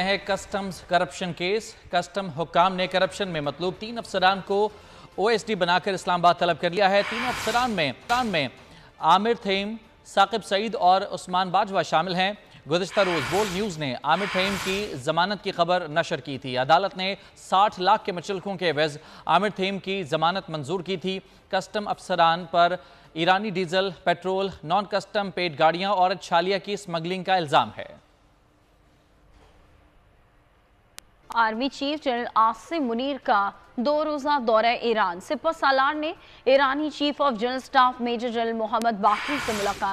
हैं customs corruption case custom हुकाम ने करप्शन में मतलब तीन अफसरान को ओएसडी बनाकर इस्लामाबाद तलब कर लिया है तीन अफसरान में कान में आमिर थेम साकिब सईद और उस्मान बाजवा शामिल हैं गुजशत रोज़ बोल न्यूज़ ने आमिर थेम की जमानत की खबर नशर की थी अदालत ने 60 लाख के मचलकों के वज़ आमिर थेम की जमानत मंजूर की थी कस्टम अफसरान पर ईरानी diesel petrol non custom paid गाड़ियाँ और छालिया की स्मगलिंग का इल्ज़ाम है army chief general Asim Munir का दो रोज़ा दौरा ईरान सिपा सालार ने ईरानी chief of general staff major general Mohammad Bagheri से मुलाकात